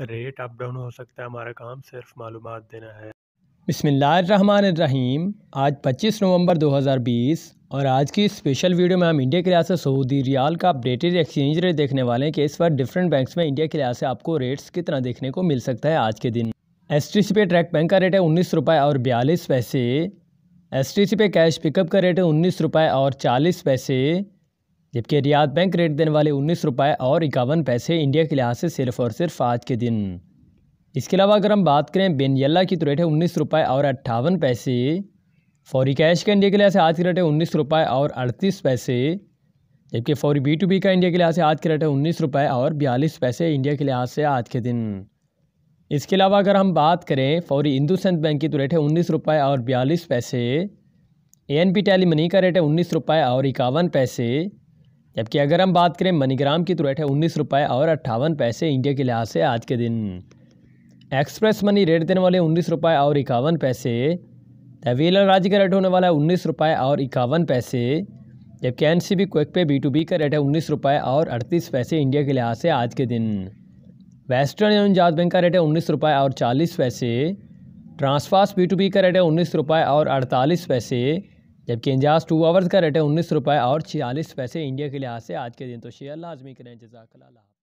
rate up down हो सकता है हमारा काम सिर्फ मालूम देना है बसमीम आज 25 नवंबर 2020 और आज की स्पेशल वीडियो में हम इंडिया के लिहाज से सऊदी रियाल का अपडेटेड एक्सचेंज रेट देखने वाले हैं कि इस बार डिफरेंट बैंक्स में इंडिया के लिहाज से आपको रेट्स कितना देखने को मिल सकता है आज के दिन एस टी सी पे ट्रैक बैंक का रेट है उन्नीस रुपये और बयालीस पैसे एस टी सी पे कैश पिकअप का रेट है उन्नीस रुपये और चालीस पैसे जबकि रियाद बैंक रेट देने वाले उन्नीस रुपये और इक्यावन पैसे इंडिया के लिहाज से सिर्फ और सिर्फ आज के दिन इसके अलावा अगर हम बात करें बेनियला की तो रेट है उन्नीस रुपये और अट्ठावन पैसे फौरी कैश का इंडिया के लिहाज से आज की रेट है उन्नीस रुपये और अड़तीस पैसे जबकि फौरी बी टू बी का इंडिया के लिहाज से आज की रेट है उन्नीस रुपये और बयालीस पैसे इंडिया के लिहाज से आज के दिन इसके अलावा अगर हम बात करें फौरी हिंदुसेंट बैंक की तो रेट है उन्नीस रुपये और बयालीस पैसे A N P tally money का रेट है उन्नीस रुपये और इक्यावन पैसे जबकि अगर हम बात करें मनीग्राम की तो रेट है उन्नीस रुपये और अट्ठावन पैसे इंडिया के लिहाज से आज के दिन एक्सप्रेस मनी रेट देने वाले उन्नीस रुपये और इक्यावन पैसे तवील राज्य का रेट होने वाला है उन्नीस रुपये और इक्यावन पैसे जबकि N C B quick pay B to B का रेट है उन्नीस रुपये और अड़तीस पैसे इंडिया के लिहाज से आज के दिन वेस्टर्न यूनियन जात बैंक का रेट है उन्नीस रुपये और चालीस पैसे ट्रांसफास बी टू बी का रेट है उन्नीस रुपये और अड़तालीस पैसे जबकि इंजाज टू आवर्स का रेट है उन्नीस रुपये और छियालीस पैसे इंडिया के लिहाज से आज के दिन तो शेयर लाजमी करें जजाकला